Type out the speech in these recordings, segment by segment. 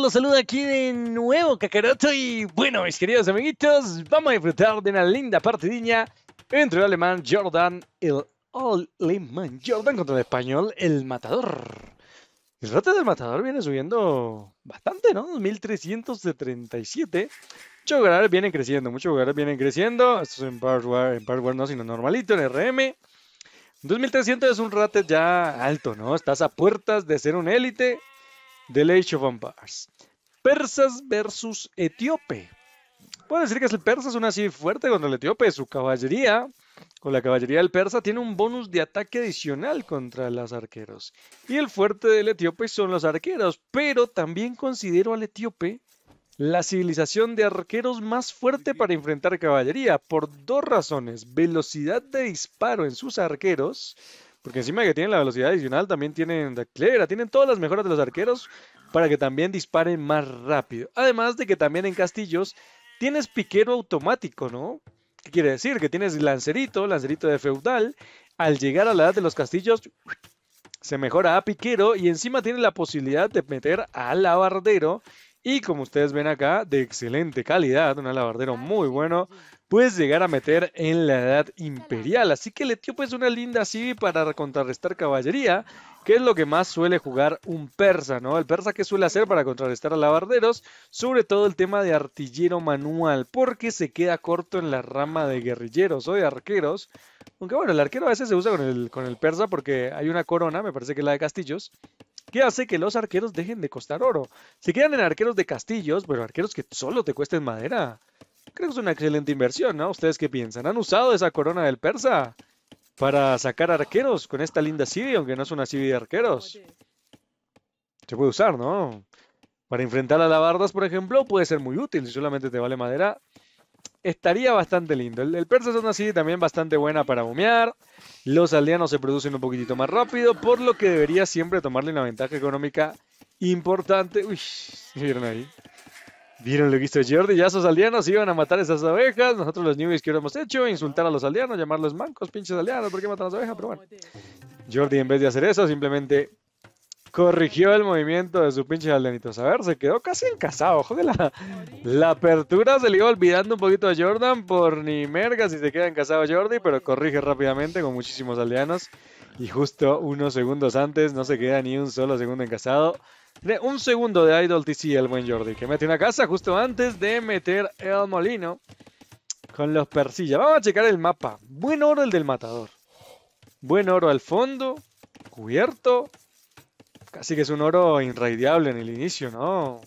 los saluda aquí de nuevo Kakaroto y bueno, mis queridos amiguitos, vamos a disfrutar de una linda partidilla entre el alemán Jordan, el alemán Jordan contra el español, el matador. El rate del matador viene subiendo bastante, ¿no? 2337. Muchos jugadores vienen creciendo, muchos jugadores vienen creciendo. Esto es en en no, sino normalito, en RM. 2300 es un rate ya alto, ¿no? Estás a puertas de ser un élite del Age of Empires. Persas versus Etíope. Puedo decir que el persa es una así fuerte contra el etíope. Su caballería, con la caballería del persa, tiene un bonus de ataque adicional contra los arqueros. Y el fuerte del etíope son los arqueros. Pero también considero al etíope la civilización de arqueros más fuerte para enfrentar caballería. Por dos razones. Velocidad de disparo en sus arqueros porque encima que tienen la velocidad adicional, también tienen la clera. tienen todas las mejoras de los arqueros para que también disparen más rápido. Además de que también en castillos tienes piquero automático, ¿no? ¿Qué quiere decir? Que tienes lancerito, lancerito de feudal. Al llegar a la edad de los castillos, se mejora a piquero y encima tiene la posibilidad de meter a lavardero. Y como ustedes ven acá, de excelente calidad, un alabardero muy bueno, puedes llegar a meter en la edad imperial. Así que el etíope es una linda civi para contrarrestar caballería, que es lo que más suele jugar un persa, ¿no? El persa que suele hacer para contrarrestar a lavarderos, sobre todo el tema de artillero manual, porque se queda corto en la rama de guerrilleros o de arqueros. Aunque bueno, el arquero a veces se usa con el, con el persa porque hay una corona, me parece que es la de castillos, que hace que los arqueros dejen de costar oro. Se quedan en arqueros de castillos, pero arqueros que solo te cuesten madera. Creo que es una excelente inversión, ¿no? ¿Ustedes qué piensan? ¿Han usado esa corona del persa para sacar arqueros con esta linda Civi, aunque no es una civi de arqueros? Se puede usar, ¿no? Para enfrentar a bardas, por ejemplo, puede ser muy útil. Si solamente te vale madera, estaría bastante lindo. El, persa es una Civi también bastante buena para bumear. Los aldeanos se producen un poquitito más rápido, por lo que debería siempre tomarle una ventaja económica importante. Uy, ¿vieron ahí? Vieron lo que hizo Jordi, ya esos aldeanos iban a matar esas abejas, Nosotros los newbies que hemos hecho, insultar a los aldeanos, llamarlos mancos, pinches aldeanos, ¿por qué matan a las abejas? Pero bueno, Jordi en vez de hacer eso, simplemente corrigió el movimiento de su pinche aldeanito. A ver, se quedó casi encasado. Joder, la, la apertura se le iba olvidando un poquito a Jordan por ni merga si se queda encasado Jordi, pero corrige rápidamente con muchísimos aldeanos. Y justo unos segundos antes no se queda ni un solo segundo encasado un segundo de Idol TC, el buen Jordi, que mete una casa justo antes de meter el molino con los persillas Vamos a checar el mapa. Buen oro el del matador. Buen oro al fondo, cubierto. Casi que es un oro irradiable en el inicio, ¿no?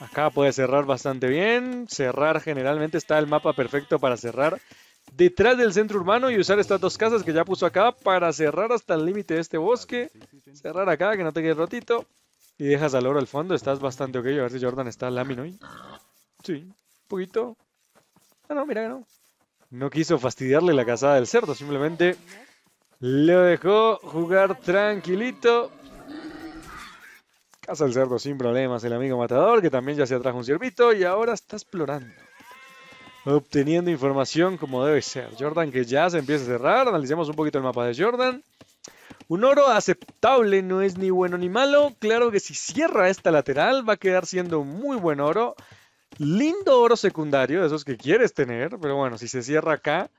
Acá puede cerrar bastante bien. Cerrar generalmente está el mapa perfecto para cerrar detrás del centro urbano y usar estas dos casas que ya puso acá para cerrar hasta el límite de este bosque. Cerrar acá que no te quede rotito y dejas al oro al fondo, estás bastante ok. A ver si Jordan está lámino ahí. Sí, un poquito. Ah, no, mira no. No quiso fastidiarle la cazada del cerdo, simplemente lo dejó jugar tranquilito. Caza el cerdo sin problemas, el amigo matador, que también ya se atrajo un ciervito y ahora está explorando. Obteniendo información como debe ser. Jordan que ya se empieza a cerrar. Analicemos un poquito el mapa de Jordan. Un oro aceptable, no es ni bueno ni malo. Claro que si cierra esta lateral va a quedar siendo muy buen oro. Lindo oro secundario, de esos que quieres tener. Pero bueno, si se cierra acá,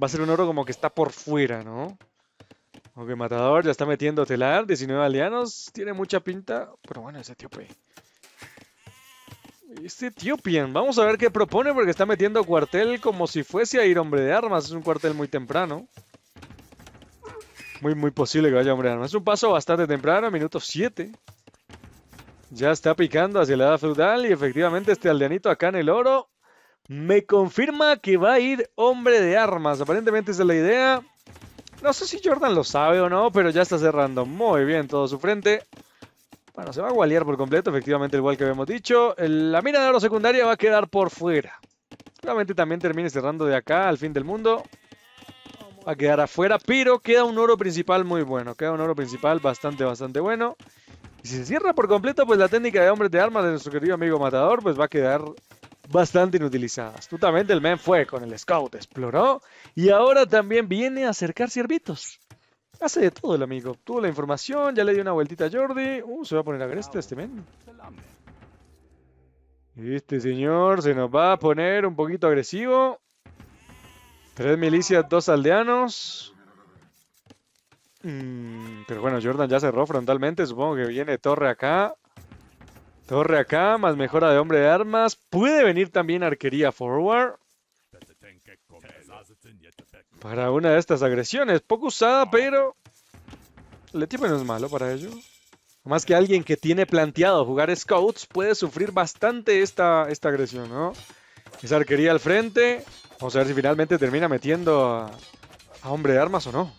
va a ser un oro como que está por fuera, ¿no? Aunque Matador ya está metiendo telar. 19 alianos. Tiene mucha pinta. Pero bueno, es etíope. Es Etiopian, vamos a ver qué propone porque está metiendo cuartel como si fuese a ir hombre de armas. Es un cuartel muy temprano. Muy, muy posible que vaya hombre de armas. Es Un paso bastante temprano, minuto 7. Ya está picando hacia la edad feudal y efectivamente este aldeanito acá en el oro me confirma que va a ir hombre de armas. Aparentemente esa es la idea. No sé si Jordan lo sabe o no, pero ya está cerrando muy bien todo su frente. Bueno, se va a gualear por completo, efectivamente, igual que habíamos dicho. La mina de oro secundaria va a quedar por fuera. Seguramente también termine cerrando de acá al fin del mundo a quedar afuera, pero queda un oro principal muy bueno. Queda un oro principal bastante, bastante bueno. Y si se cierra por completo, pues la técnica de hombres de armas de nuestro querido amigo Matador, pues va a quedar bastante inutilizada. Astutamente el men fue con el scout, exploró y ahora también viene a acercar ciervitos. Hace de todo el amigo. Tuvo la información, ya le dio una vueltita a Jordi. Uh, se va a poner agreste este men. Este señor se nos va a poner un poquito agresivo. Tres milicias, dos aldeanos. Mm, pero bueno, Jordan ya cerró frontalmente. Supongo que viene torre acá. Torre acá, más mejora de hombre de armas. Puede venir también arquería forward. Para una de estas agresiones. Poco usada, pero... Le tipo no es malo para ello. Más que alguien que tiene planteado jugar scouts puede sufrir bastante esta, esta agresión, ¿no? Esa arquería al frente. Vamos a ver si finalmente termina metiendo a, hombre de armas o no.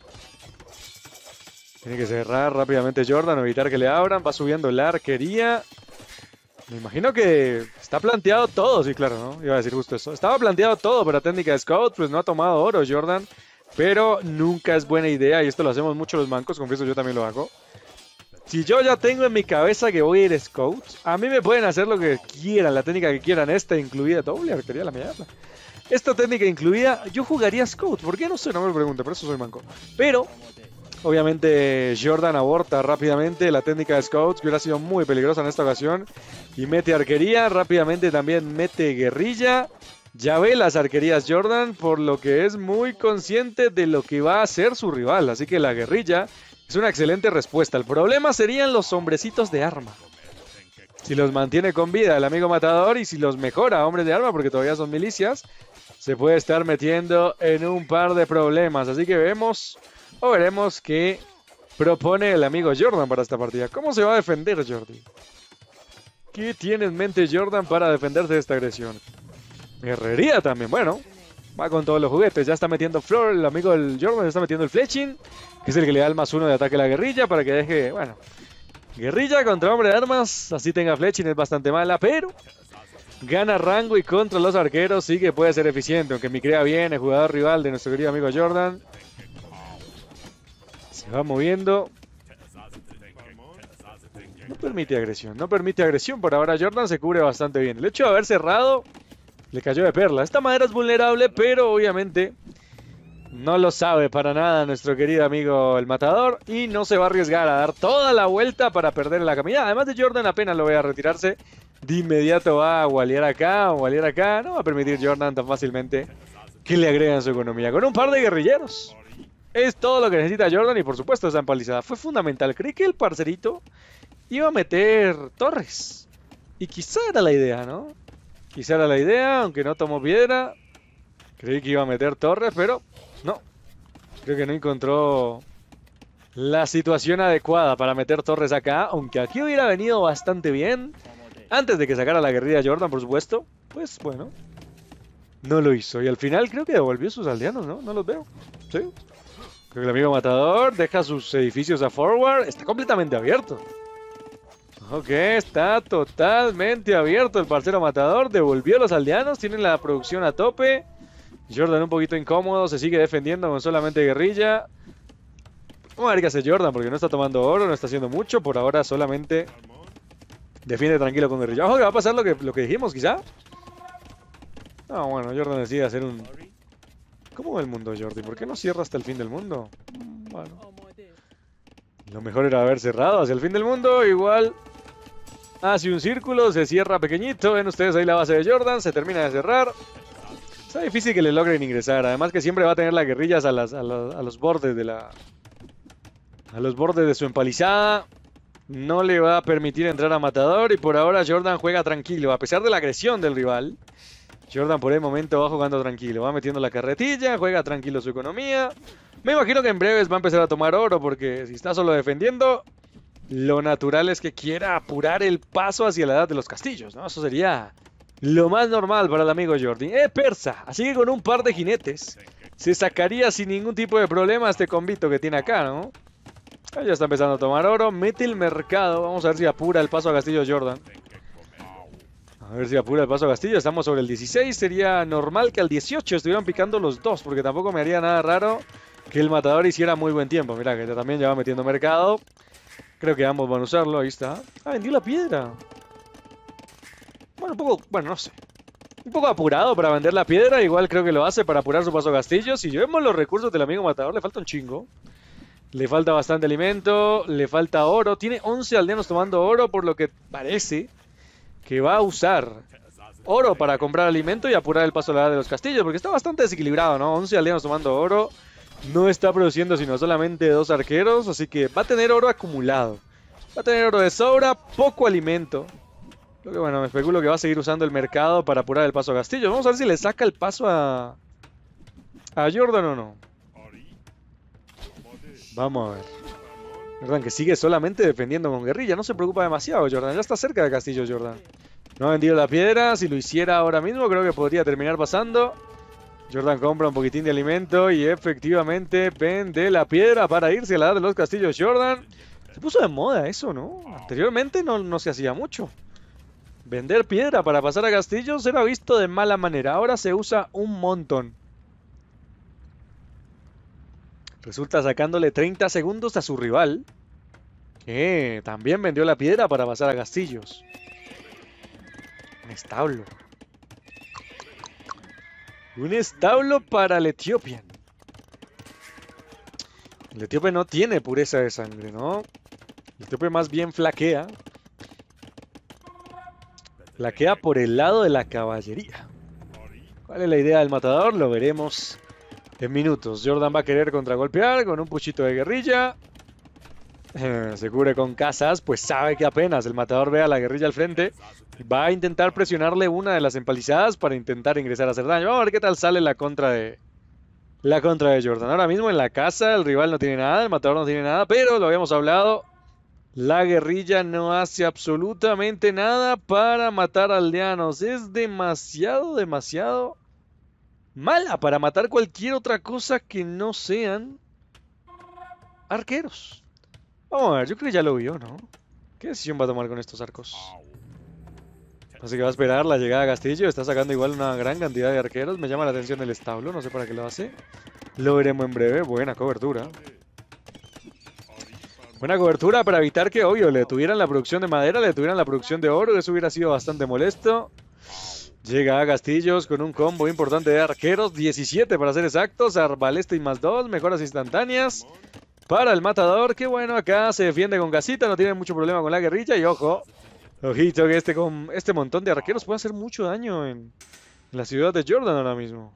Tiene que cerrar rápidamente Jordan, evitar que le abran. Va subiendo la arquería. Me imagino que está planteado todo, sí, claro, ¿no? Iba a decir justo eso. Estaba planteado todo para técnica de scout, pues no ha tomado oro Jordan, pero nunca es buena idea y esto lo hacemos mucho los mancos, confieso yo también lo hago. Si yo ya tengo en mi cabeza que voy a ir scout, a mí me pueden hacer lo que quieran, la técnica que quieran, esta incluida doble arquería, la mierda. Esta técnica incluida, yo jugaría Scout. ¿Por qué no sé? No me lo pregunte, por eso soy manco. Pero, obviamente, Jordan aborta rápidamente la técnica de Scout, que hubiera sido muy peligrosa en esta ocasión. Y mete arquería, rápidamente también mete guerrilla. Ya ve las arquerías Jordan, por lo que es muy consciente de lo que va a hacer su rival. Así que la guerrilla es una excelente respuesta. El problema serían los hombrecitos de arma si los mantiene con vida el amigo matador y si los mejora hombres de arma, porque todavía son milicias, se puede estar metiendo en un par de problemas. Así que vemos o veremos qué propone el amigo Jordan para esta partida. ¿Cómo se va a defender Jordi? ¿Qué tiene en mente Jordan para defenderse de esta agresión? Guerrería también, bueno. Va con todos los juguetes, ya está metiendo Flor, el amigo del Jordan está metiendo el Fletching, que es el que le da el más uno de ataque a la guerrilla para que deje, bueno, Guerrilla contra hombre de armas, así tenga y es bastante mala, pero gana rango y contra los arqueros sí que puede ser eficiente, aunque me crea bien, el jugador rival de nuestro querido amigo Jordan. Se va moviendo. No permite agresión, no permite agresión. Por ahora Jordan se cubre bastante bien. El hecho de haber cerrado le cayó de perla. Esta madera es vulnerable, pero obviamente no lo sabe para nada nuestro querido amigo el matador y no se va a arriesgar a dar toda la vuelta para perder la caminada. Además de Jordan apenas lo vea retirarse, de inmediato va a gualear acá, gualear acá. No va a permitir Jordan tan fácilmente que le agregan su economía. Con un par de guerrilleros. Es todo lo que necesita Jordan y por supuesto esa empalizada fue fundamental. Creí que el parcerito iba a meter torres. Y quizá era la idea, ¿no? Quizá era la idea, aunque no tomó piedra. Creí que iba a meter torres, pero Creo que no encontró la situación adecuada para meter torres acá, aunque aquí hubiera venido bastante bien. Antes de que sacara la guerrilla Jordan, por supuesto. Pues bueno, no lo hizo. Y al final creo que devolvió sus aldeanos, ¿no? No los veo. ¿Sí? Creo que el amigo matador deja sus edificios a forward. Está completamente abierto. Ok, está totalmente abierto el parcero matador. Devolvió los aldeanos. Tienen la producción a tope. Jordan un poquito incómodo, se sigue defendiendo con solamente guerrilla. Vamos a ver qué hace Jordan, porque no está tomando oro, no está haciendo mucho. Por ahora solamente defiende tranquilo con guerrilla. Ojo, que va a pasar lo que, dijimos, quizá. No, bueno, Jordan decide hacer un... ¿Cómo va el mundo, Jordan? ¿Por qué no cierra hasta el fin del mundo? Bueno. Lo mejor era haber cerrado hacia el fin del mundo. Igual hace un círculo, se cierra pequeñito. Ven ustedes ahí la base de Jordan, se termina de cerrar difícil que le logren ingresar. Además que siempre va a tener las guerrillas a, los, a los bordes de la... A los bordes de su empalizada. No le va a permitir entrar a Matador. Y por ahora Jordan juega tranquilo. A pesar de la agresión del rival. Jordan por el momento va jugando tranquilo. Va metiendo la carretilla. Juega tranquilo su economía. Me imagino que en breves va a empezar a tomar oro. Porque si está solo defendiendo... Lo natural es que quiera apurar el paso hacia la edad de los castillos, ¿no? Eso sería lo más normal para el amigo Jordi. ¡Eh, persa! Así que con un par de jinetes se sacaría sin ningún tipo de problema este convito que tiene acá, ¿no? ya está empezando a tomar oro. Mete el mercado. Vamos a ver si apura el paso a Castillo Jordan. A ver si apura el paso a Castillo. Estamos sobre el 16. Sería normal que al 18 estuvieran picando los dos. Porque tampoco me haría nada raro que el matador hiciera muy buen tiempo. Mira, que también ya va metiendo mercado. Creo que ambos van a usarlo. Ahí está. Ah, vendió la piedra un poco, bueno, no sé. Un poco apurado para vender la piedra, igual creo que lo hace para apurar su paso a Castillo. Si vemos los recursos del amigo matador, le falta un chingo. Le falta bastante alimento, le falta oro. Tiene 11 aldeanos tomando oro, por lo que parece que va a usar oro para comprar alimento y apurar el paso a la edad de los castillos, porque está bastante desequilibrado, ¿no? 11 aldeanos tomando oro, no está produciendo sino solamente dos arqueros, así que va a tener oro acumulado. Va a tener oro de sobra, poco alimento, bueno, me especulo que va a seguir usando el mercado para apurar el paso a Castillo. Vamos a ver si le saca el paso a... A Jordan o no. Vamos a ver. Jordan que sigue solamente defendiendo con guerrilla. No se preocupa demasiado, Jordan. Ya está cerca de Castillo, Jordan. No ha vendido la piedra. Si lo hiciera ahora mismo, creo que podría terminar pasando. Jordan compra un poquitín de alimento y efectivamente vende la piedra para irse a la edad de los castillos. Jordan se puso de moda eso, ¿no? Anteriormente no, no se hacía mucho. Vender piedra para pasar a castillos era visto de mala manera, ahora se usa un montón. Resulta sacándole 30 segundos a su rival, que también vendió la piedra para pasar a castillos. Un establo. Un establo para el Ethiopian. El etíope no tiene pureza de sangre, ¿no? El etíope más bien flaquea la queda por el lado de la caballería. ¿Cuál es la idea del matador? Lo veremos en minutos. Jordan va a querer contragolpear con un puchito de guerrilla. Eh, se cubre con casas, pues sabe que apenas el matador ve a la guerrilla al frente, va a intentar presionarle una de las empalizadas para intentar ingresar a hacer daño. Vamos a ver qué tal sale la contra de la contra de Jordan. Ahora mismo en la casa el rival no tiene nada, el matador no tiene nada, pero lo habíamos hablado, la guerrilla no hace absolutamente nada para matar aldeanos. Es demasiado, demasiado mala para matar cualquier otra cosa que no sean arqueros. Vamos a ver, yo creo que ya lo vio, ¿no? ¿Qué decisión va a tomar con estos arcos? Así que va a esperar la llegada de Castillo. Está sacando igual una gran cantidad de arqueros. Me llama la atención el establo. No sé para qué lo hace. Lo veremos en breve. Buena cobertura buena cobertura para evitar que, obvio, le tuvieran la producción de madera, le tuvieran la producción de oro. Eso hubiera sido bastante molesto. Llega a Castillos con un combo importante de arqueros, 17 para ser exactos, Arbaleste y más 2, mejoras instantáneas para el matador, que bueno, acá se defiende con casita, no tiene mucho problema con la guerrilla y ojo, ojito que este, con, este montón de arqueros puede hacer mucho daño en la ciudad de Jordan ahora mismo.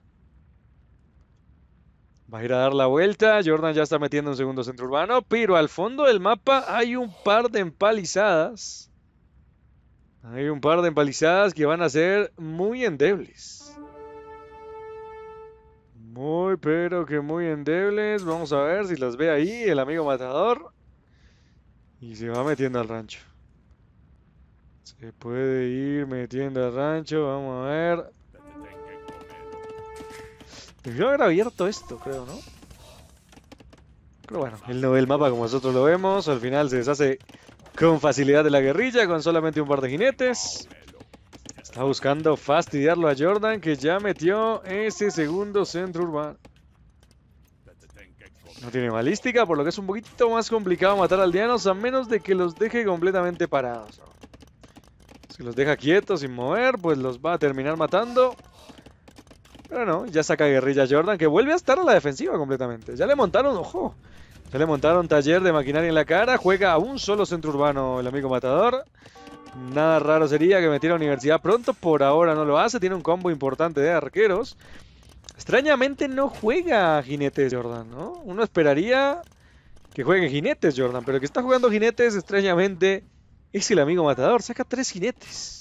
Va a ir a dar la vuelta. Jordan ya está metiendo un segundo centro urbano. Pero al fondo del mapa hay un par de empalizadas. Hay un par de empalizadas que van a ser muy endebles. Muy, pero que muy endebles. Vamos a ver si las ve ahí el amigo matador. Y se va metiendo al rancho. Se puede ir metiendo al rancho. Vamos a ver. Debió haber abierto esto, creo, ¿no? Pero bueno, el no el mapa como nosotros lo vemos. Al final se deshace con facilidad de la guerrilla, con solamente un par de jinetes. Está buscando fastidiarlo a Jordan, que ya metió ese segundo centro urbano. No tiene balística, por lo que es un poquito más complicado matar aldeanos, a menos de que los deje completamente parados. Si los deja quietos, sin mover, pues los va a terminar matando. Pero no, ya saca Guerrilla Jordan, que vuelve a estar a la defensiva completamente. Ya le montaron, ojo, ya le montaron taller de maquinaria en la cara. Juega a un solo centro urbano el amigo matador. Nada raro sería que metiera a Universidad pronto. Por ahora no lo hace. Tiene un combo importante de arqueros. Extrañamente no juega Jinetes Jordan, ¿no? Uno esperaría que juegue Jinetes Jordan, pero el que está jugando Jinetes extrañamente es el amigo matador. Saca tres Jinetes.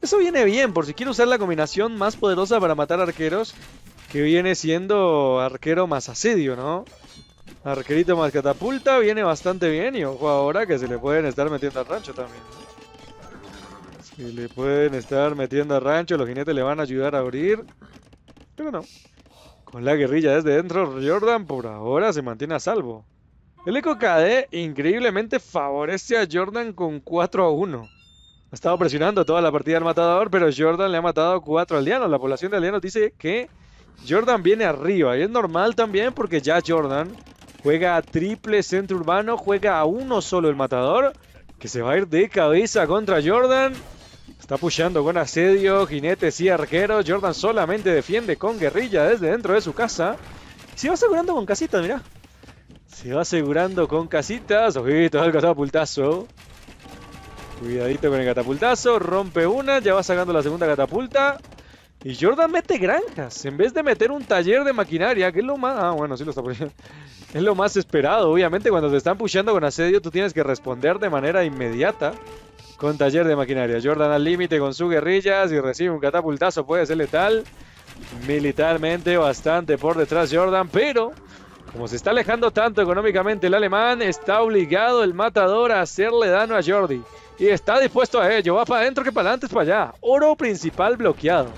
Eso viene bien, por si quiere usar la combinación más poderosa para matar arqueros, que viene siendo arquero más asedio, ¿no? Arquerito más catapulta viene bastante bien y ojo ahora que se le pueden estar metiendo al rancho también. Se le pueden estar metiendo al rancho, los jinetes le van a ayudar a abrir. Pero no. Con la guerrilla desde dentro, Jordan por ahora se mantiene a salvo. El Eco KD increíblemente favorece a Jordan con 4 a 1. Ha estado presionando toda la partida del matador, pero Jordan le ha matado cuatro aldeanos. La población de aldeanos dice que Jordan viene arriba. Y es normal también porque ya Jordan juega a triple centro urbano, juega a uno solo el matador, que se va a ir de cabeza contra Jordan. Está pushando con asedio, jinetes y arqueros. Jordan solamente defiende con guerrilla desde dentro de su casa. Se va asegurando con casitas, mirá. Se va asegurando con casitas. Ojito el catapultazo. Cuidadito con el catapultazo. Rompe una. Ya va sacando la segunda catapulta. Y Jordan mete granjas. En vez de meter un taller de maquinaria, que es lo más. Ah, bueno, sí lo está poniendo. Es lo más esperado, obviamente. Cuando te están pushando con asedio, tú tienes que responder de manera inmediata con taller de maquinaria. Jordan al límite con su guerrilla Si recibe un catapultazo. Puede ser letal. Militarmente, bastante por detrás Jordan, pero. Como se está alejando tanto económicamente el alemán, está obligado el matador a hacerle daño a Jordi. Y está dispuesto a ello. Va para adentro que para adelante es para allá. Oro principal bloqueado.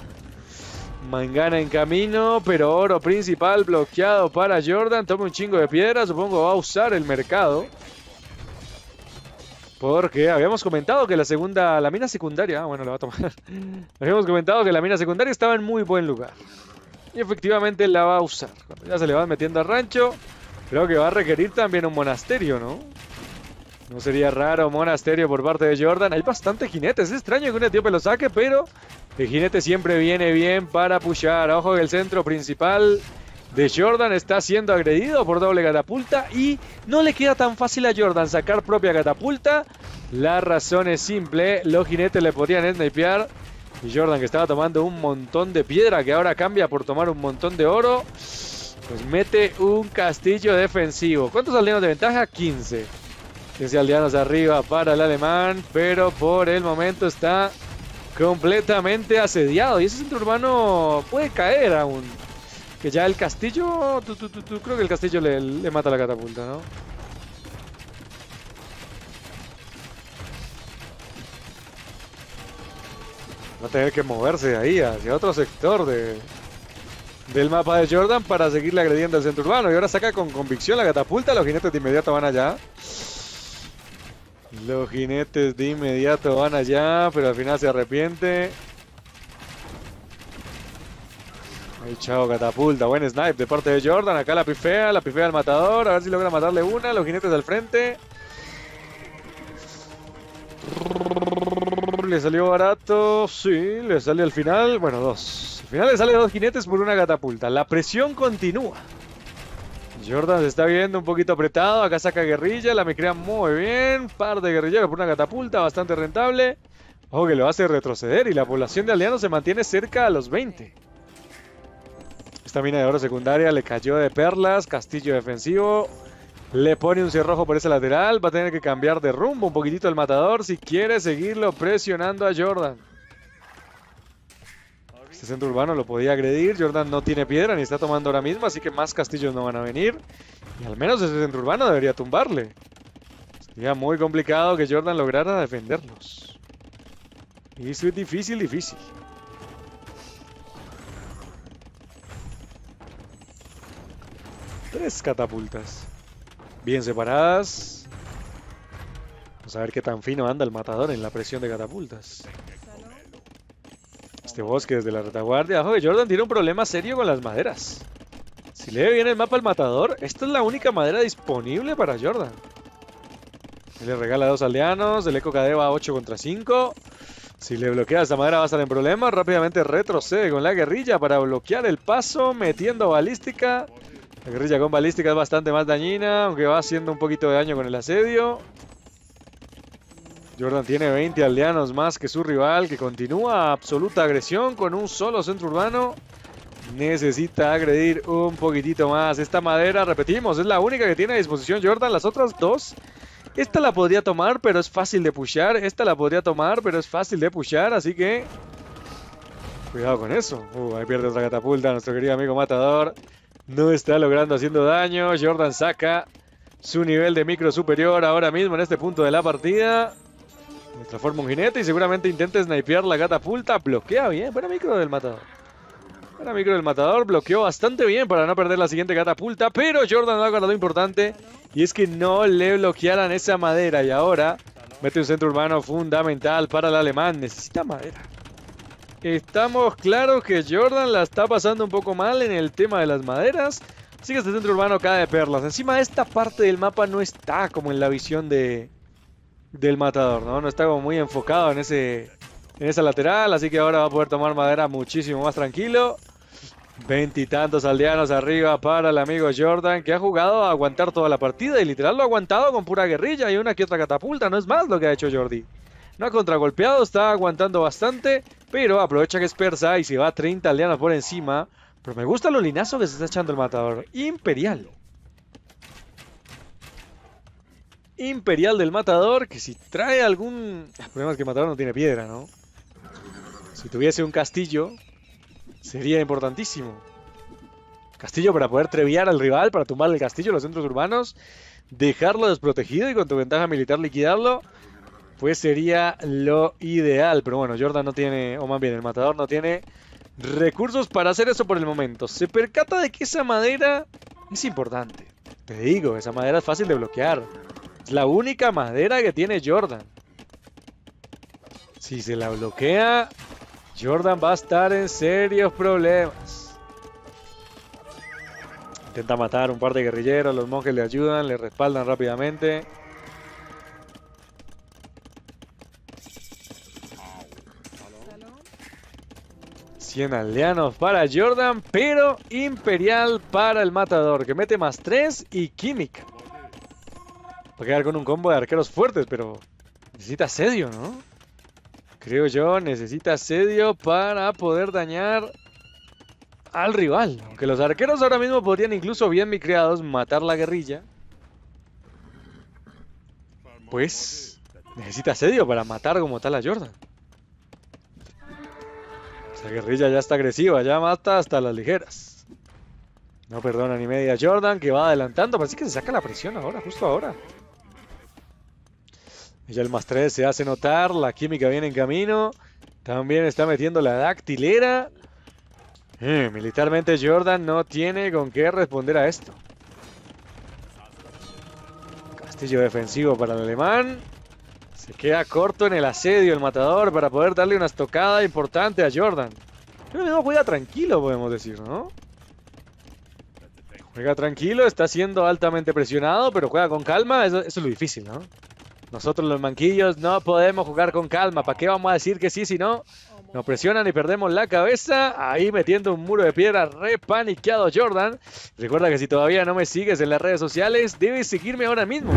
Mangana en camino, pero oro principal bloqueado para Jordan. Toma un chingo de piedra. Supongo va a usar el mercado. Porque habíamos comentado que la segunda, la mina secundaria, ah, bueno, la va a tomar. habíamos comentado que la mina secundaria estaba en muy buen lugar. Y efectivamente la va a usar. ya se le va metiendo al rancho, creo que va a requerir también un monasterio, ¿no? No sería raro monasterio por parte de Jordan. Hay bastante jinetes. Es extraño que un etíope lo saque, pero el jinete siempre viene bien para pushar. Ojo que el centro principal de Jordan está siendo agredido por doble catapulta y no le queda tan fácil a Jordan sacar propia catapulta. La razón es simple, los jinetes le podrían snipear y Jordan que estaba tomando un montón de piedra que ahora cambia por tomar un montón de oro, pues mete un castillo defensivo. ¿Cuántos aldeanos de ventaja? 15 aldeano aldeanos arriba para el alemán, pero por el momento está completamente asediado. Y ese centro urbano puede caer aún. Que ya el castillo... Tú, tú, creo que el castillo le, mata la catapulta, ¿no? va a tener que moverse de ahí hacia otro sector de, del mapa de Jordan para seguirle agrediendo al centro urbano. Y ahora saca con convicción la catapulta, los jinetes de inmediato van allá. Los jinetes de inmediato van allá, pero al final se arrepiente. Ahí chao, catapulta. Buen snipe de parte de Jordan. Acá la pifea, la pifea al matador. A ver si logra matarle una. Los jinetes al frente. Le salió barato. Sí, le sale al final. Bueno, dos. Al final le sale dos jinetes por una catapulta. La presión continúa. Jordan se está viendo un poquito apretado. Acá saca guerrilla, la me crea muy bien. Par de guerrilleros por una catapulta, bastante rentable. Ojo que lo hace retroceder y la población de aldeanos se mantiene cerca a los 20. Esta mina de oro secundaria le cayó de perlas. Castillo defensivo. Le pone un cerrojo por ese lateral. Va a tener que cambiar de rumbo un poquitito el matador si quiere seguirlo presionando a Jordan. Este centro urbano lo podía agredir. Jordan no tiene piedra ni está tomando ahora mismo, así que más castillos no van a venir. Y al menos ese centro urbano debería tumbarle. Sería muy complicado que Jordan lograra defendernos. Y eso es difícil, difícil. Tres catapultas. Bien separadas. Vamos a ver qué tan fino anda el matador en la presión de catapultas. Bosques bosque desde la retaguardia. Abajo Jordan tiene un problema serio con las maderas. Si le bien el mapa al matador, esta es la única madera disponible para Jordan. le regala dos aldeanos, el eco cadeva 8 contra 5. Si le bloquea esa madera va a estar en problemas. Rápidamente retrocede con la guerrilla para bloquear el paso, metiendo balística. La guerrilla con balística es bastante más dañina, aunque va haciendo un poquito de daño con el asedio. Jordan tiene 20 aldeanos más que su rival, que continúa absoluta agresión con un solo centro urbano. Necesita agredir un poquitito más. Esta madera, repetimos, es la única que tiene a disposición Jordan. Las otras dos, esta la podría tomar, pero es fácil de pushar. Esta la podría tomar, pero es fácil de pushar, así que... Cuidado con eso. Uh, ahí pierde otra catapulta. Nuestro querido amigo Matador no está logrando haciendo daño. Jordan saca su nivel de micro superior ahora mismo en este punto de la partida transforma un jinete y seguramente intente snipear la catapulta. Bloquea bien. Buena micro del matador. Buena micro del matador. Bloqueó bastante bien para no perder la siguiente catapulta. Pero Jordan no ha ganado importante. Y es que no le bloquearan esa madera. Y ahora mete un centro urbano fundamental para el alemán. Necesita madera. Estamos claros que Jordan la está pasando un poco mal en el tema de las maderas. Así que este centro urbano cae de perlas. Encima esta parte del mapa no está como en la visión de, del matador, ¿no? No está como muy enfocado en ese en esa lateral, así que ahora va a poder tomar madera muchísimo más tranquilo. Veintitantos aldeanos arriba para el amigo Jordan, que ha jugado a aguantar toda la partida y literal lo ha aguantado con pura guerrilla y una que otra catapulta, no es más lo que ha hecho Jordi. No ha contragolpeado, está aguantando bastante, pero aprovecha que es persa y se va 30 aldeanos por encima. Pero me gusta lo linazo que se está echando el matador. Imperial. Imperial del Matador, que si trae algún... El problema es que el Matador no tiene piedra, ¿no? Si tuviese un castillo, sería importantísimo. Castillo para poder treviar al rival, para tumbar el castillo, los centros urbanos, dejarlo desprotegido y con tu ventaja militar liquidarlo, pues sería lo ideal. Pero bueno, Jordan no tiene, o más bien el Matador no tiene recursos para hacer eso por el momento. Se percata de que esa madera es importante. Te digo, esa madera es fácil de bloquear. Es la única madera que tiene Jordan. Si se la bloquea, Jordan va a estar en serios problemas. Intenta matar un par de guerrilleros, los monjes le ayudan, le respaldan rápidamente. 100 aldeanos para Jordan, pero Imperial para el matador, que mete más 3 y Química. Va a quedar con un combo de arqueros fuertes, pero necesita asedio, ¿no? Creo yo, necesita asedio para poder dañar al rival. Aunque los arqueros ahora mismo podrían incluso bien mi creados matar la guerrilla. Pues necesita asedio para matar como tal a Jordan. Esa guerrilla ya está agresiva, ya mata hasta las ligeras. No perdona ni media Jordan que va adelantando. Parece que se saca la presión ahora, justo ahora. Ya el más 3 se hace notar, la química viene en camino. También está metiendo la dactilera. Eh, militarmente Jordan no tiene con qué responder a esto. Castillo defensivo para el alemán. Se queda corto en el asedio el matador para poder darle una estocada importante a Jordan. Pero no juega tranquilo, podemos decir, ¿no? Juega tranquilo, está siendo altamente presionado, pero juega con calma. eso es lo difícil, ¿no? Nosotros los manquillos no podemos jugar con calma. ¿Para qué vamos a decir que sí si no? Nos presionan y perdemos la cabeza. Ahí metiendo un muro de piedra, repaniqueado Jordan. Recuerda que si todavía no me sigues en las redes sociales, debes seguirme ahora mismo.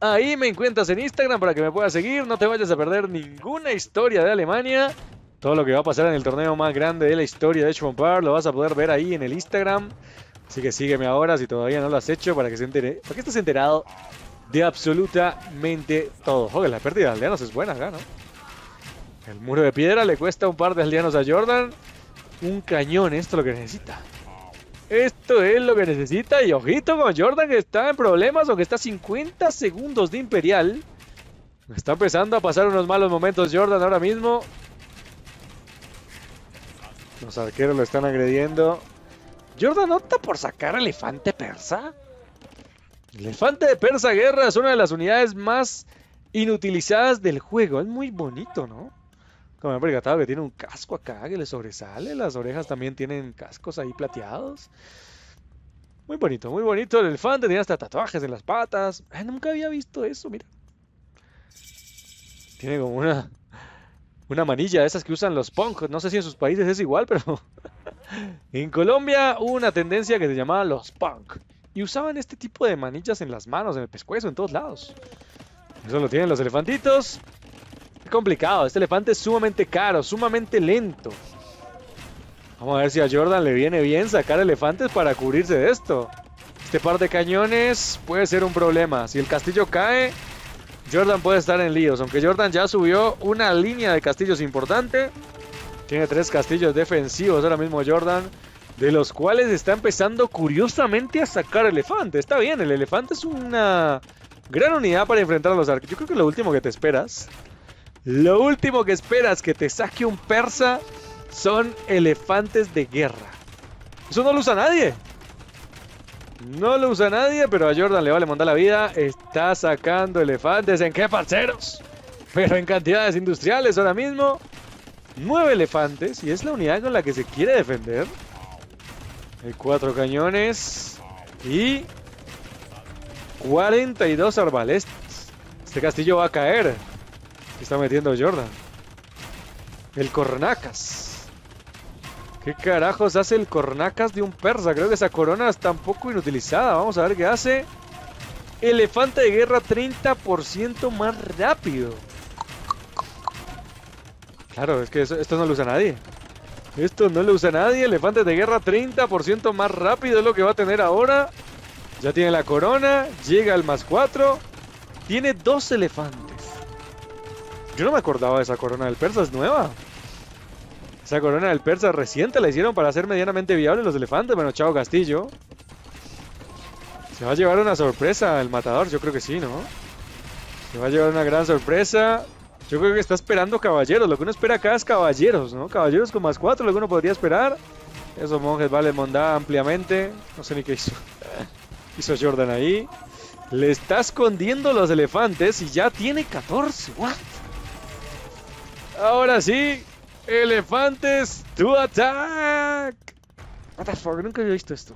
Ahí me encuentras en Instagram para que me puedas seguir. No te vayas a perder ninguna historia de Alemania. Todo lo que va a pasar en el torneo más grande de la historia de Power lo vas a poder ver ahí en el Instagram. Así que sígueme ahora si todavía no lo has hecho para que se entere. ¿Para qué estás enterado de absolutamente todo. Joder, la pérdida de aldeanos es buena acá, ¿no? El muro de piedra le cuesta un par de aldeanos a Jordan. Un cañón, esto es lo que necesita. Esto es lo que necesita. Y ojito con Jordan que está en problemas, aunque está a 50 segundos de Imperial. Está empezando a pasar unos malos momentos Jordan ahora mismo. Los arqueros lo están agrediendo. Jordan opta por sacar elefante persa. El elefante de Persa Guerra es una de las unidades más inutilizadas del juego. Es muy bonito, ¿no? Como me percatado que tiene un casco acá que le sobresale. Las orejas también tienen cascos ahí plateados. Muy bonito, muy bonito. El elefante tiene hasta tatuajes en las patas. Ah, nunca había visto eso, mira. Tiene como una, una manilla de esas que usan los punk. No sé si en sus países es igual, pero... en Colombia hubo una tendencia que se llamaba los punk. Y usaban este tipo de manillas en las manos, en el pescuezo, en todos lados. Eso lo tienen los elefantitos. Es complicado. Este elefante es sumamente caro, sumamente lento. Vamos a ver si a Jordan le viene bien sacar elefantes para cubrirse de esto. Este par de cañones puede ser un problema. Si el castillo cae, Jordan puede estar en líos. Aunque Jordan ya subió una línea de castillos importante. Tiene tres castillos defensivos ahora mismo Jordan de los cuales está empezando curiosamente a sacar elefantes. Está bien, el elefante es una gran unidad para enfrentar a los arcos. Yo creo que lo último que te esperas, lo último que esperas que te saque un persa son elefantes de guerra. Eso no lo usa nadie. No lo usa nadie, pero a Jordan le vale mandar la vida. Está sacando elefantes. ¿En qué, parceros? Pero en cantidades industriales ahora mismo. Nueve elefantes. Y es la unidad con la que se quiere defender. Hay cuatro cañones y 42 arbalestas. Este castillo va a caer. está metiendo Jordan. El Cornacas. ¿Qué carajos hace el Cornacas de un persa? Creo que esa corona es tampoco inutilizada. Vamos a ver qué hace. Elefante de guerra 30% más rápido. Claro, es que esto, esto no lo usa nadie. Esto no lo usa nadie. Elefantes de guerra 30% más rápido es lo que va a tener ahora. Ya tiene la corona. Llega al más 4. Tiene dos elefantes. Yo no me acordaba de esa corona del persa. Es nueva. Esa corona del persa reciente la hicieron para hacer medianamente viable los elefantes. Bueno, chao Castillo. Se va a llevar una sorpresa el matador. Yo creo que sí, ¿no? Se va a llevar una gran sorpresa. Yo creo que está esperando caballeros. Lo que uno espera acá es caballeros, ¿no? Caballeros con más cuatro, lo que uno podría esperar. Esos monjes valen mondá ampliamente. No sé ni qué hizo. hizo Jordan ahí. Le está escondiendo los elefantes y ya tiene 14. ¿What? Ahora sí. Elefantes to attack. What the fuck? Nunca había visto esto.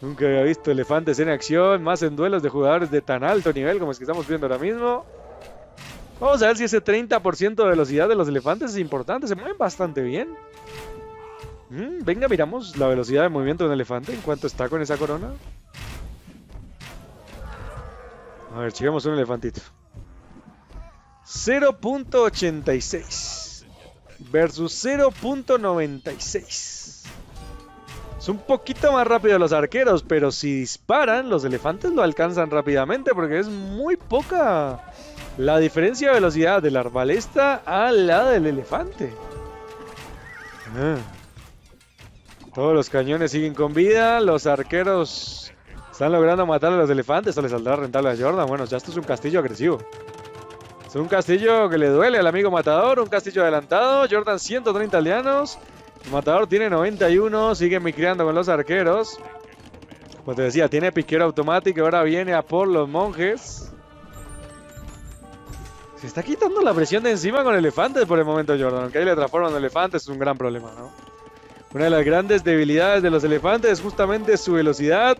Nunca había visto elefantes en acción, más en duelos de jugadores de tan alto nivel como es que estamos viendo ahora mismo. Vamos a ver si ese 30% de velocidad de los elefantes es importante. Se mueven bastante bien. Mm, venga, miramos la velocidad de movimiento de un elefante en cuanto está con esa corona. A ver, chequemos un elefantito. 0.86 versus 0.96. Es un poquito más rápido los arqueros, pero si disparan, los elefantes lo alcanzan rápidamente porque es muy poca la diferencia de velocidad del arbalesta a la del elefante. Ah. Todos los cañones siguen con vida. Los arqueros están logrando matar a los elefantes. Esto le saldrá rentable a Jordan. Bueno, ya esto es un castillo agresivo. Es un castillo que le duele al amigo Matador. Un castillo adelantado. Jordan 130 aldeanos. Matador tiene 91. Sigue micreando con los arqueros. Como te decía, tiene piquero automático. Ahora viene a por los monjes. Se está quitando la presión de encima con elefantes por el momento, Jordan. Aunque ahí le transforman elefantes, es un gran problema, ¿no? Una de las grandes debilidades de los elefantes es justamente su velocidad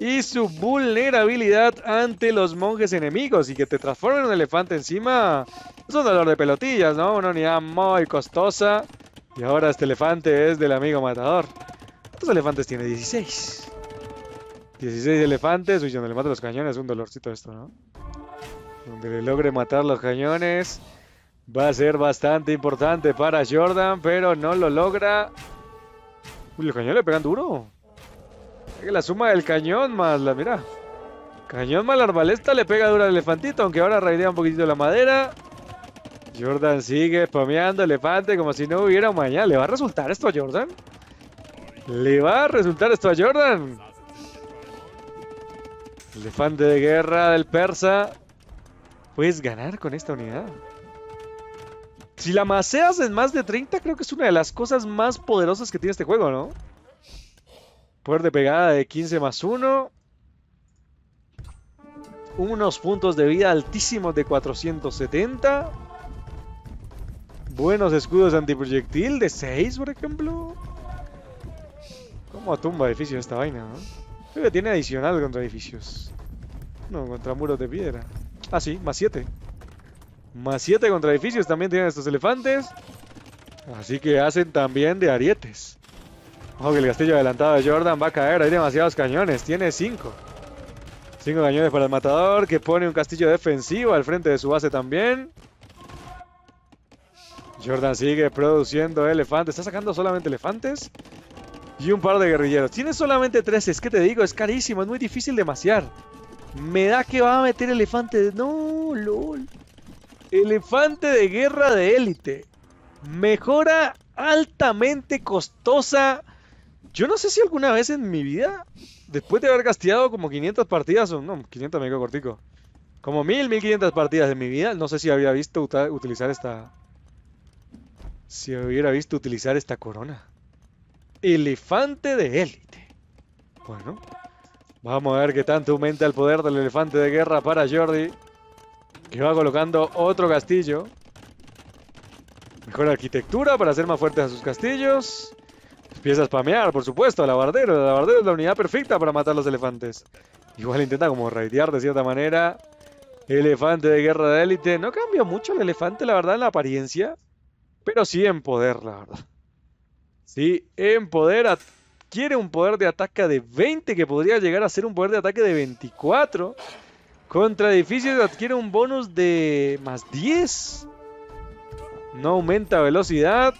y su vulnerabilidad ante los monjes enemigos. Y que te transformen un elefante encima es un dolor de pelotillas, ¿no? Una unidad muy costosa. Y ahora este elefante es del amigo matador. ¿Cuántos elefantes tiene? 16. 16 elefantes. Uy, yo no le mato los cañones, un dolorcito esto, ¿no? donde le logre matar los cañones. Va a ser bastante importante para Jordan, pero no lo logra. Uy, los cañones le pegan duro. La suma del cañón más la, mira. Cañón más la arbalesta le pega duro al elefantito, aunque ahora raidea un poquitito la madera. Jordan sigue spameando elefante como si no hubiera mañana. ¿Le va a resultar esto a Jordan? ¿Le va a resultar esto a Jordan? Elefante de guerra del persa. Puedes ganar con esta unidad. Si la maceas en más de 30, creo que es una de las cosas más poderosas que tiene este juego, ¿no? Poder de pegada de 15 más 1. Unos puntos de vida altísimos de 470. Buenos escudos antiproyectil de 6, por ejemplo. ¿Cómo tumba edificios esta vaina, no? Creo que tiene adicional contra edificios. No, contra muros de piedra. Ah, sí, más 7. Más 7 contra edificios también tienen estos elefantes. Así que hacen también de arietes. Ojo que el castillo adelantado de Jordan va a caer. Hay demasiados cañones. Tiene 5. 5 cañones para el matador que pone un castillo defensivo al frente de su base también. Jordan sigue produciendo elefantes. ¿Está sacando solamente elefantes? Y un par de guerrilleros. Tiene solamente 13. Es que te digo, es carísimo. Es muy difícil de me da que va a meter elefante de... No, lol. Elefante de guerra de élite. Mejora altamente costosa. Yo no sé si alguna vez en mi vida, después de haber gasteado como 500 partidas, o no, 500 me quedo cortico. Como 1000, 1500 partidas de mi vida, no sé si había visto utilizar esta... Si hubiera visto utilizar esta corona. Elefante de élite. Bueno, Vamos a ver qué tanto aumenta el poder del elefante de guerra para Jordi. Que va colocando otro castillo. Mejor arquitectura para hacer más fuertes a sus castillos. Empieza a spamear, por supuesto, al abardero. El lavardero es la unidad perfecta para matar a los elefantes. Igual intenta como raidear de cierta manera. Elefante de guerra de élite. No cambia mucho el elefante, la verdad, en la apariencia. Pero sí en poder, la verdad. Sí, en poder a adquiere un poder de ataque de 20 que podría llegar a ser un poder de ataque de 24. Contra edificios adquiere un bonus de más 10. No aumenta velocidad.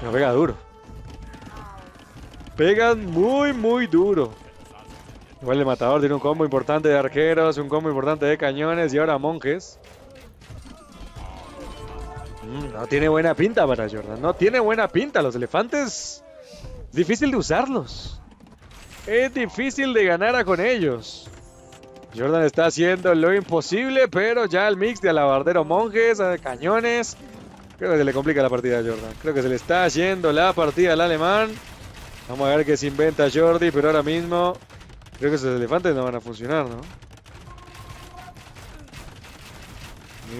Pero pega duro. Pegan muy, muy duro. Igual el matador tiene un combo importante de arqueros, un combo importante de cañones y ahora monjes. Mm, no tiene buena pinta para Jordan. No tiene buena pinta. Los elefantes difícil de usarlos. Es difícil de ganar a con ellos. Jordan está haciendo lo imposible, pero ya el mix de alabardero monjes, eh, cañones. Creo que se le complica la partida a Jordan. Creo que se le está haciendo la partida al alemán. Vamos a ver qué se inventa Jordi, pero ahora mismo creo que esos elefantes no van a funcionar, ¿no?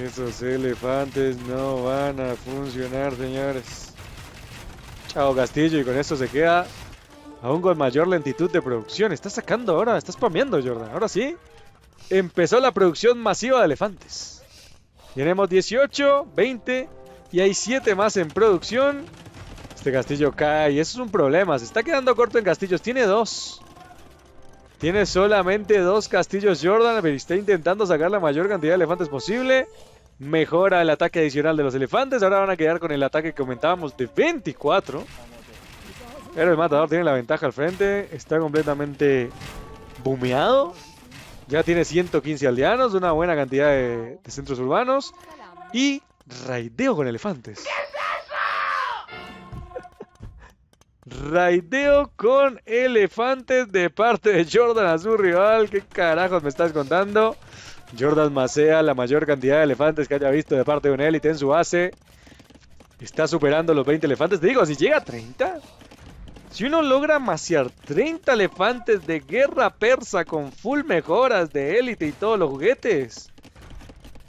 Esos elefantes no van a funcionar, señores. Chao Castillo, y con esto se queda aún con mayor lentitud de producción. Está sacando ahora, está spameando Jordan. Ahora sí, empezó la producción masiva de elefantes. Tenemos 18, 20 y hay 7 más en producción. Este castillo cae y eso es un problema. Se está quedando corto en castillos. Tiene dos. Tiene solamente dos castillos Jordan, pero está intentando sacar la mayor cantidad de elefantes posible. Mejora el ataque adicional de los elefantes. Ahora van a quedar con el ataque que comentábamos de 24. Pero el matador tiene la ventaja al frente. Está completamente bumeado. Ya tiene 115 aldeanos, una buena cantidad de, de centros urbanos. Y raideo con elefantes. Raideo con elefantes de parte de Jordan a su rival. ¿Qué carajos me estás contando? Jordan macea la mayor cantidad de elefantes que haya visto de parte de un élite en su base. Está superando los 20 elefantes. Te digo, si llega a 30. Si uno logra macear 30 elefantes de guerra persa con full mejoras de élite y todos los juguetes.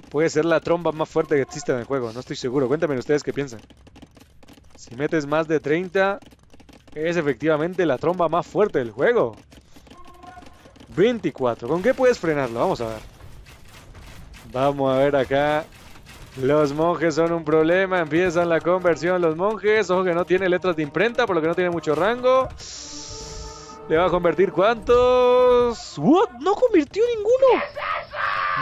Puede ser la tromba más fuerte que existe en el juego. No estoy seguro. Cuéntame ustedes qué piensan. Si metes más de 30, es efectivamente la tromba más fuerte del juego. 24. ¿Con qué puedes frenarlo? Vamos a ver. Vamos a ver acá. Los monjes son un problema. Empiezan la conversión los monjes. Ojo que no tiene letras de imprenta, por lo que no tiene mucho rango. ¿Le va a convertir cuántos? ¿What? No convirtió ninguno.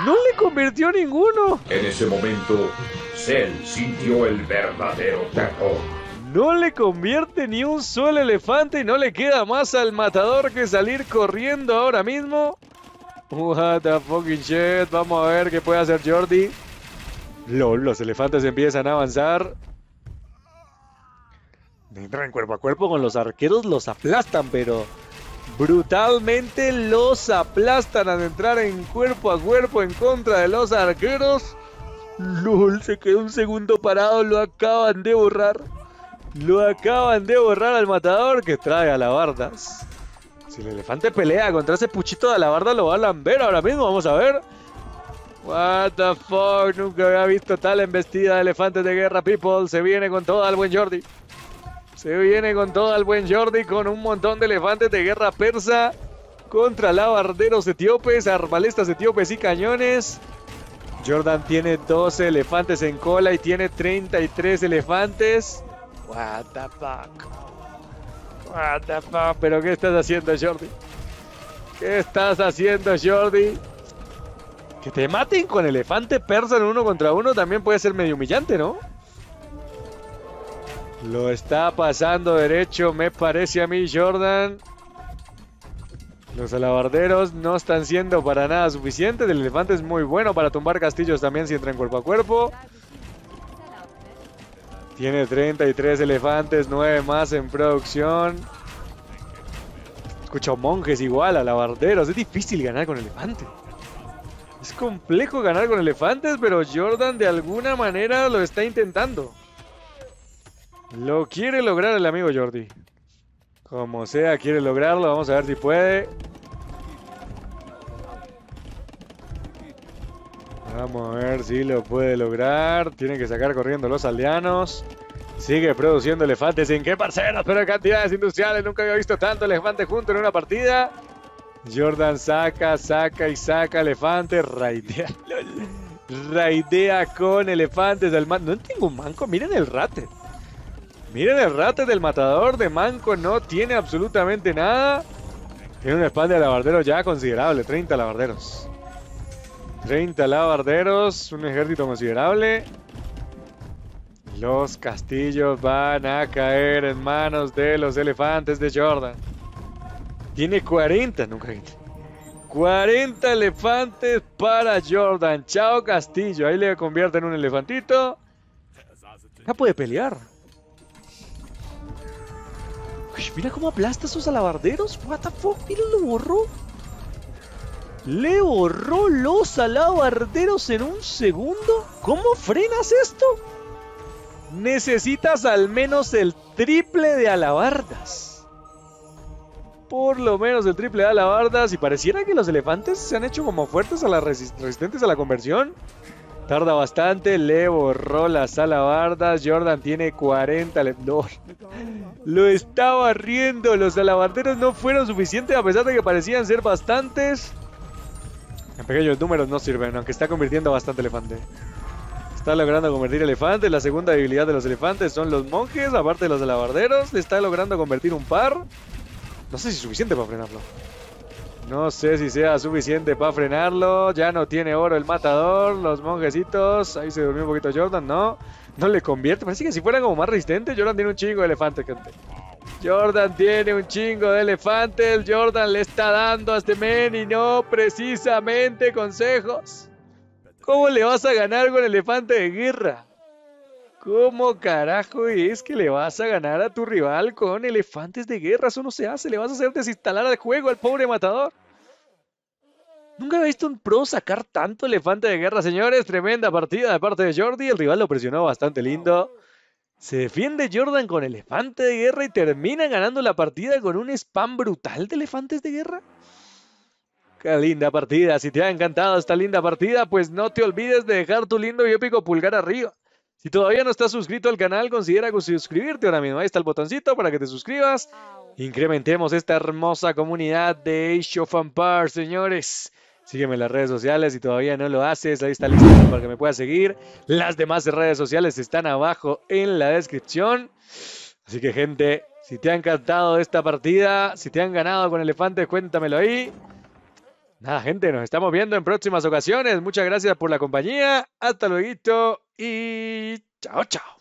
No le convirtió ninguno. En ese momento, Cell sintió el verdadero terror no le convierte ni un solo elefante y no le queda más al matador que salir corriendo ahora mismo. What the fucking shit. Vamos a ver qué puede hacer Jordi. LOL, los elefantes empiezan a avanzar. Entran cuerpo a cuerpo con los arqueros, los aplastan, pero brutalmente los aplastan al entrar en cuerpo a cuerpo en contra de los arqueros. LOL, se quedó un segundo parado, lo acaban de borrar. Lo acaban de borrar al matador que trae alabardas. Si el elefante pelea contra ese puchito de alabarda, lo va a lamber ahora mismo. Vamos a ver. What the fuck, nunca había visto tal embestida de elefantes de guerra, people. Se viene con todo al buen Jordi. Se viene con todo al buen Jordi con un montón de elefantes de guerra persa contra lavarderos etíopes, arbalestas etíopes y cañones. Jordan tiene 12 elefantes en cola y tiene 33 elefantes. What ¿Pero qué estás haciendo, Jordi? ¿Qué estás haciendo, Jordi? Que te maten con elefante persa en uno contra uno también puede ser medio humillante, ¿no? Lo está pasando derecho, me parece a mí, Jordan. Los alabarderos no están siendo para nada suficientes. El elefante es muy bueno para tumbar castillos también si entran cuerpo a cuerpo. Tiene 33 elefantes, 9 más en producción. Escucha, monjes igual, alabarderos. Es difícil ganar con elefantes. Es complejo ganar con elefantes, pero Jordan de alguna manera lo está intentando. Lo quiere lograr el amigo Jordi. Como sea, quiere lograrlo. Vamos a ver si puede. Vamos a ver si lo puede lograr. Tienen que sacar corriendo los aldeanos. Sigue produciendo elefantes. ¿En qué parceros? Pero cantidades industriales. Nunca había visto tanto elefante junto en una partida. Jordan saca, saca y saca elefantes. Raidea. Raidea con elefantes del man. No tengo un manco. Miren el rate. Miren el rate del matador de manco. No tiene absolutamente nada. Tiene un espalda de lavarderos ya considerable. 30 lavarderos. 30 lavarderos, un ejército considerable. Los castillos van a caer en manos de los elefantes de Jordan. Tiene 40, nunca 40 elefantes para Jordan. Chao Castillo. Ahí le convierte en un elefantito. Ya puede pelear. mira cómo aplasta Esos sus alabarderos. What the fuck? Mira ¿Le borró los alabarderos en un segundo? ¿Cómo frenas esto? Necesitas al menos el triple de alabardas. Por lo menos el triple de alabardas. Y pareciera que los elefantes se han hecho como fuertes a las resistentes a la conversión. Tarda bastante, le borró las alabardas. Jordan tiene 40. lo estaba riendo. Los alabarderos no fueron suficientes a pesar de que parecían ser bastantes. En pequeños números no sirven, aunque está convirtiendo bastante elefante. Está logrando convertir elefante La segunda debilidad de los elefantes son los monjes, aparte de los alabarderos. Le está logrando convertir un par. No sé si es suficiente para frenarlo. No sé si sea suficiente para frenarlo. Ya no tiene oro el matador. Los monjecitos. Ahí se durmió un poquito Jordan, ¿no? No le convierte. Parece que si fuera como más resistente, Jordan tiene un chingo de elefantes, gente. Jordan tiene un chingo de elefantes. Jordan le está dando a este men y no precisamente consejos. ¿Cómo le vas a ganar con elefante de guerra? ¿Cómo carajo es que le vas a ganar a tu rival con elefantes de guerra? Eso no se hace. Le vas a hacer desinstalar el juego al pobre matador. Nunca había visto un pro sacar tanto elefante de guerra, señores. Tremenda partida de parte de Jordi. El rival lo presionó bastante lindo. Se defiende Jordan con elefante de guerra y termina ganando la partida con un spam brutal de elefantes de guerra. Qué linda partida. Si te ha encantado esta linda partida, pues no te olvides de dejar tu lindo y épico pulgar arriba. Si todavía no estás suscrito al canal, considera suscribirte ahora mismo. Ahí está el botoncito para que te suscribas. Incrementemos esta hermosa comunidad de Age of Empires, señores. Sígueme en las redes sociales si todavía no lo haces. Ahí está listo para que me puedas seguir. Las demás redes sociales están abajo en la descripción. Así que, gente, si te ha encantado esta partida, si te han ganado con Elefante, cuéntamelo ahí. Nada, gente, nos estamos viendo en próximas ocasiones. Muchas gracias por la compañía. Hasta luego y chao, chao.